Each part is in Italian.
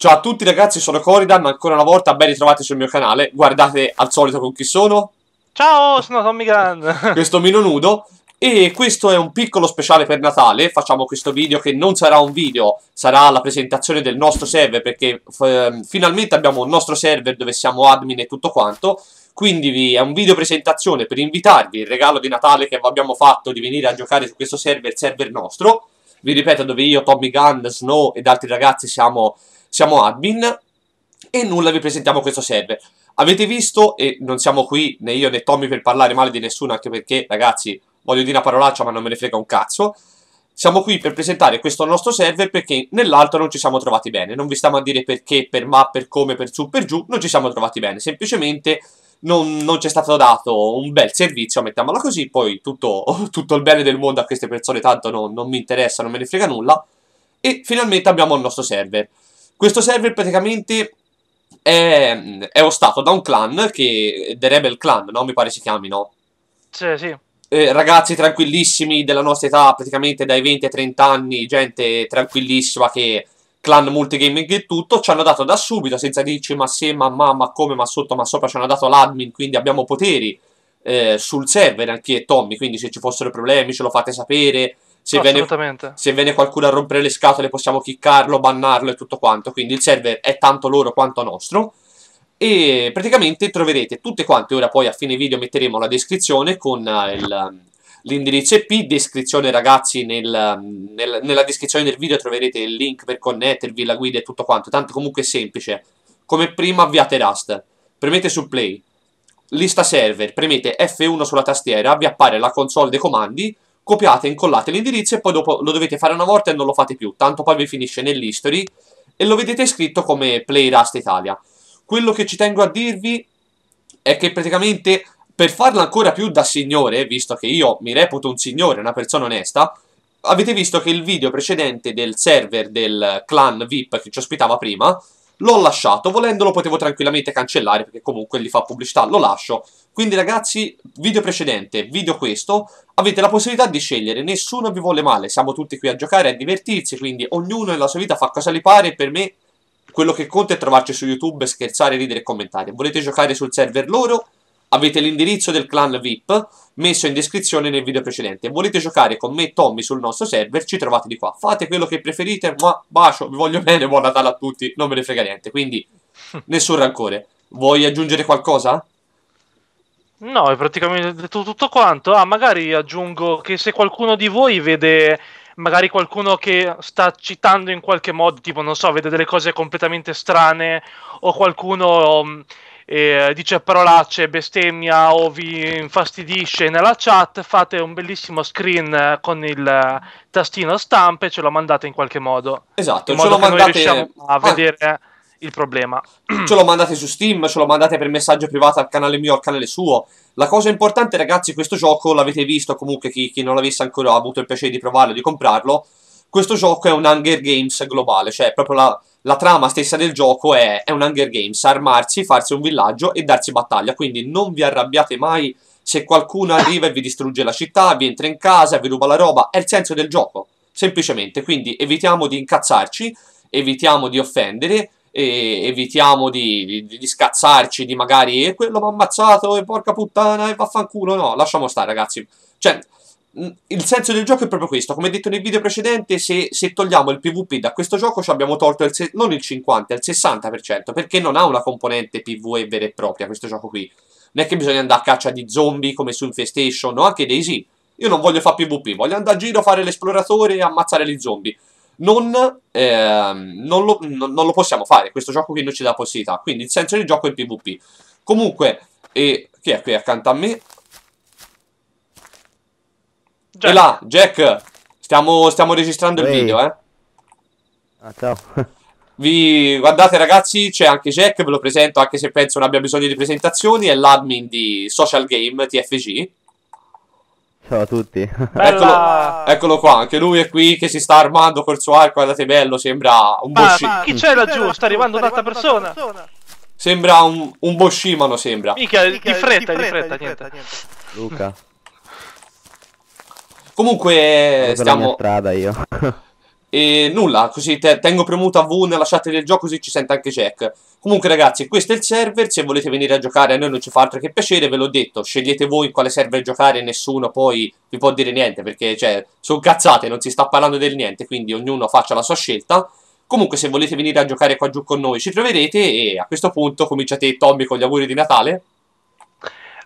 Ciao a tutti ragazzi, sono Coridan, ancora una volta ben ritrovati sul mio canale, guardate al solito con chi sono. Ciao, sono Tommy Grand. questo Mino Nudo, e questo è un piccolo speciale per Natale, facciamo questo video che non sarà un video, sarà la presentazione del nostro server, perché ehm, finalmente abbiamo un nostro server dove siamo admin e tutto quanto, quindi è un video presentazione per invitarvi il regalo di Natale che abbiamo fatto di venire a giocare su questo server, il server nostro, vi ripeto, dove io, Tommy Gunn, Snow ed altri ragazzi siamo, siamo admin, e nulla vi presentiamo questo server. Avete visto, e non siamo qui né io né Tommy per parlare male di nessuno, anche perché, ragazzi, voglio dire una parolaccia ma non me ne frega un cazzo, siamo qui per presentare questo nostro server perché nell'altro non ci siamo trovati bene. Non vi stiamo a dire perché, per ma, per come, per su, per giù, non ci siamo trovati bene. Semplicemente non, non c'è stato dato un bel servizio, mettiamola così, poi tutto, tutto il bene del mondo a queste persone tanto non, non mi interessa, non me ne frega nulla, e finalmente abbiamo il nostro server. Questo server praticamente è, è ostato da un clan, che, The Rebel Clan, no? Mi pare si chiami, no? Sì, sì. Eh, ragazzi tranquillissimi della nostra età, praticamente dai 20 ai 30 anni, gente tranquillissima che clan multigaming e tutto, ci hanno dato da subito, senza dirci ma se, ma ma, ma come, ma sotto, ma sopra, ci hanno dato l'admin, quindi abbiamo poteri eh, sul server, anche e Tommy, quindi se ci fossero problemi ce lo fate sapere, se viene, se viene, qualcuno a rompere le scatole possiamo chiccarlo, bannarlo e tutto quanto, quindi il server è tanto loro quanto nostro. E praticamente troverete tutte quante, ora poi a fine video metteremo la descrizione con eh, il, l'indirizzo IP, descrizione ragazzi nel, nel, nella descrizione del video troverete il link per connettervi, la guida e tutto quanto, tanto comunque è semplice. Come prima avviate Rust, premete su play, lista server, premete F1 sulla tastiera, vi appare la console dei comandi, copiate e incollate l'indirizzo e poi dopo lo dovete fare una volta e non lo fate più, tanto poi vi finisce nell'history e lo vedete scritto come Play Rust Italia. Quello che ci tengo a dirvi è che praticamente per farla ancora più da signore, visto che io mi reputo un signore, una persona onesta, avete visto che il video precedente del server del clan VIP che ci ospitava prima l'ho lasciato, volendolo potevo tranquillamente cancellare perché comunque gli fa pubblicità, lo lascio. Quindi ragazzi, video precedente, video questo, avete la possibilità di scegliere, nessuno vi vuole male, siamo tutti qui a giocare, a divertirsi, quindi ognuno nella sua vita fa cosa gli pare, per me quello che conta è trovarci su YouTube, scherzare, ridere e commentare. Volete giocare sul server loro? Avete l'indirizzo del clan VIP messo in descrizione nel video precedente. Volete giocare con me e Tommy sul nostro server? Ci trovate di qua. Fate quello che preferite, ma bacio, vi voglio bene, buon Natale a tutti, non me ne frega niente. Quindi, nessun rancore. Vuoi aggiungere qualcosa? No, è praticamente detto tutto quanto. Ah, magari aggiungo che se qualcuno di voi vede magari qualcuno che sta citando in qualche modo, tipo non so, vede delle cose completamente strane o qualcuno eh, dice parolacce, bestemmia o vi infastidisce nella chat, fate un bellissimo screen eh, con il eh, tastino stampa e ce lo mandate in qualche modo. Esatto, in modo ce lo mandate... riusciamo a vedere ah. il problema. Ce lo mandate su Steam, ce lo mandate per messaggio privato al canale mio, al canale suo. La cosa importante ragazzi, questo gioco l'avete visto comunque chi, chi non l'avesse ancora avuto il piacere di provarlo, di comprarlo questo gioco è un Hunger Games globale, cioè proprio la, la trama stessa del gioco è, è, un Hunger Games, armarsi, farsi un villaggio e darsi battaglia, quindi non vi arrabbiate mai se qualcuno arriva e vi distrugge la città, vi entra in casa, vi ruba la roba, è il senso del gioco, semplicemente, quindi evitiamo di incazzarci, evitiamo di offendere, evitiamo di, di, di, scazzarci, di magari e eh, quello mi ha ammazzato e porca puttana e vaffanculo, no, lasciamo stare ragazzi, cioè il senso del gioco è proprio questo. Come detto nel video precedente, se, se togliamo il PvP da questo gioco, ci abbiamo tolto il non il 50, il 60%, perché non ha una componente PvE vera e propria questo gioco qui. Non è che bisogna andare a caccia di zombie come su Infestation o no? anche Daisy. Io non voglio fare PvP, voglio andare a giro, fare l'esploratore e ammazzare gli zombie. Non, ehm, non, lo, non, non, lo, possiamo fare, questo gioco qui non ci dà possibilità. Quindi il senso del gioco è il PvP. Comunque, e, chi è qui accanto a me? Jack. E là, Jack, stiamo, stiamo registrando Ehi. il video, eh. Ah, ciao. Vi guardate ragazzi, c'è anche Jack, ve lo presento anche se penso non abbia bisogno di presentazioni, è l'admin di Social Game TFG. Ciao a tutti. Eccolo, eccolo, qua, anche lui è qui che si sta armando col suo arco, guardate bello, sembra un bosci... chi c'è laggiù? Sta arrivando un'altra persona. persona. Sembra un, un boschimano, sembra. Mica, di, di, di, fretta, di fretta, niente. Luca. Comunque, stiamo... strada io. E nulla, così te tengo a V nella chat del gioco così ci sente anche Jack. Comunque ragazzi, questo è il server, se volete venire a giocare a noi non ci fa altro che piacere, ve l'ho detto, scegliete voi in quale server giocare, nessuno poi vi può dire niente, perché cioè, sono cazzate, non si sta parlando del niente, quindi ognuno faccia la sua scelta. Comunque se volete venire a giocare qua giù con noi ci troverete e a questo punto cominciate Tommy con gli auguri di Natale.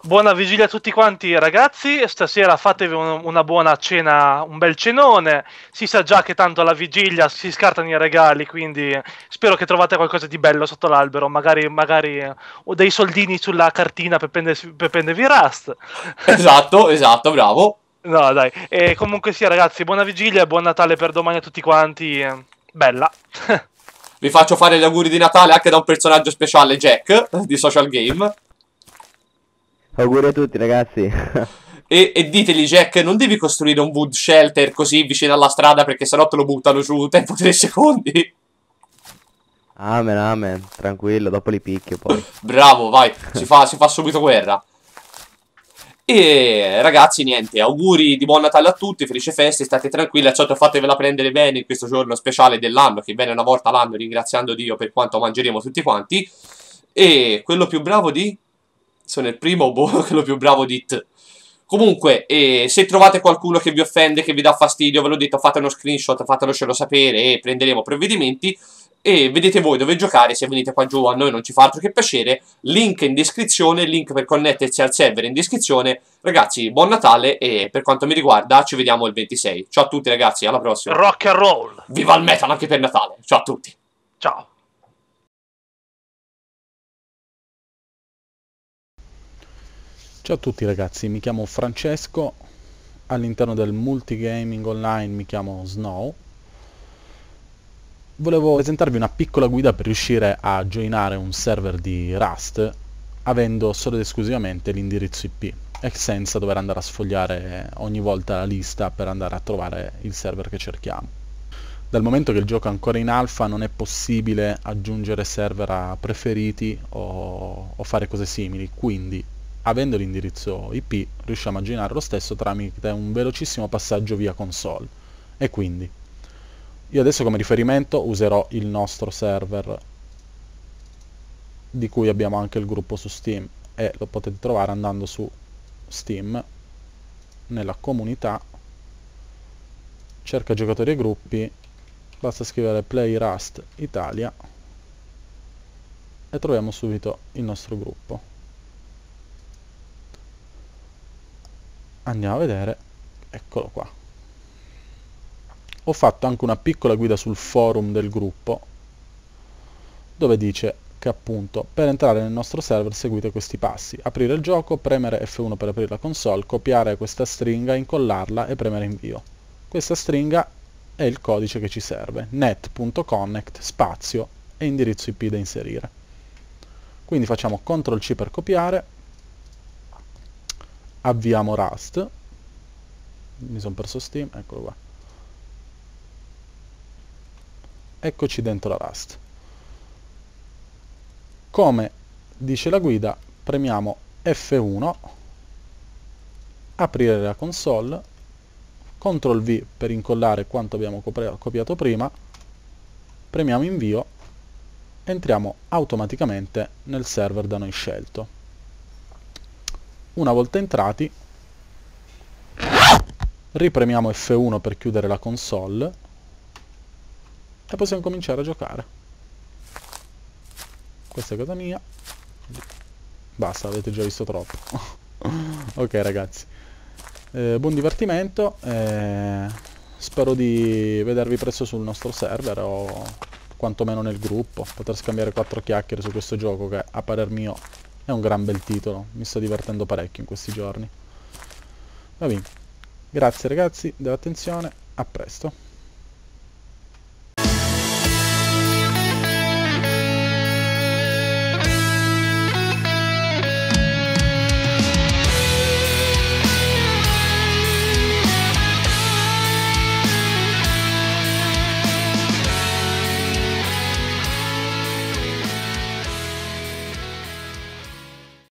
Buona vigilia a tutti quanti ragazzi, stasera fatevi un, una buona cena, un bel cenone, si sa già che tanto alla vigilia si scartano i regali, quindi spero che trovate qualcosa di bello sotto l'albero, magari, magari o eh, dei soldini sulla cartina per, prendersi, per prendervi Rust. Esatto, esatto, bravo. No dai, e comunque sia sì, ragazzi, buona vigilia e buon Natale per domani a tutti quanti, bella. Vi faccio fare gli auguri di Natale anche da un personaggio speciale, Jack, di Social Game. Auguri a tutti ragazzi. e, e, diteli Jack, non devi costruire un wood shelter così vicino alla strada perché sennò te lo buttano giù in tempo 3 secondi. Amen, amen, tranquillo, dopo li picchio poi. Bravo, vai, si fa, si fa subito guerra. E ragazzi, niente, auguri di buon Natale a tutti, felice feste, state tranquilli, a certo fatevela prendere bene in questo giorno speciale dell'anno, che viene una volta all'anno ringraziando Dio per quanto mangeremo tutti quanti. E quello più bravo di sono il primo o boh, quello più bravo di IT. Comunque, eh, se trovate qualcuno che vi offende, che vi dà fastidio, ve l'ho detto, fate uno screenshot, fatelo sapere e prenderemo provvedimenti. E vedete voi dove giocare, se venite qua giù a noi non ci fa altro che piacere. Link in descrizione, link per connettersi al server in descrizione. Ragazzi, buon Natale e per quanto mi riguarda ci vediamo il 26. Ciao a tutti ragazzi, alla prossima. Rock and roll. Viva il metal anche per Natale. Ciao a tutti. Ciao. Ciao a tutti ragazzi, mi chiamo Francesco, all'interno del multigaming online mi chiamo Snow. Volevo presentarvi una piccola guida per riuscire a joinare un server di Rust avendo solo ed esclusivamente l'indirizzo IP e senza dover andare a sfogliare ogni volta la lista per andare a trovare il server che cerchiamo. Dal momento che il gioco è ancora in alfa non è possibile aggiungere server a preferiti o, o fare cose simili, quindi avendo l'indirizzo IP riusciamo a generare lo stesso tramite un velocissimo passaggio via console. E quindi, io adesso come riferimento userò il nostro server di cui abbiamo anche il gruppo su Steam e lo potete trovare andando su Steam nella comunità cerca giocatori e gruppi basta scrivere Play Rust Italia e troviamo subito il nostro gruppo andiamo a vedere eccolo qua ho fatto anche una piccola guida sul forum del gruppo dove dice che appunto per entrare nel nostro server seguite questi passi aprire il gioco, premere F1 per aprire la console, copiare questa stringa, incollarla e premere invio questa stringa è il codice che ci serve net.connect spazio e indirizzo IP da inserire quindi facciamo CTRL C per copiare avviamo Rust mi sono perso Steam, eccolo qua eccoci dentro la Rust come dice la guida premiamo F1 aprire la console CTRL V per incollare quanto abbiamo copiato prima premiamo invio entriamo automaticamente nel server da noi scelto una volta entrati, ripremiamo F1 per chiudere la console e possiamo cominciare a giocare. Questa è casa mia. Basta, avete già visto troppo. ok ragazzi. Eh, buon divertimento. Eh, spero di vedervi presto sul nostro server o quantomeno nel gruppo. Poter scambiare quattro chiacchiere su questo gioco che a parer mio è un gran bel titolo, mi sto divertendo parecchio in questi giorni. Va bene, grazie ragazzi dell'attenzione, a presto.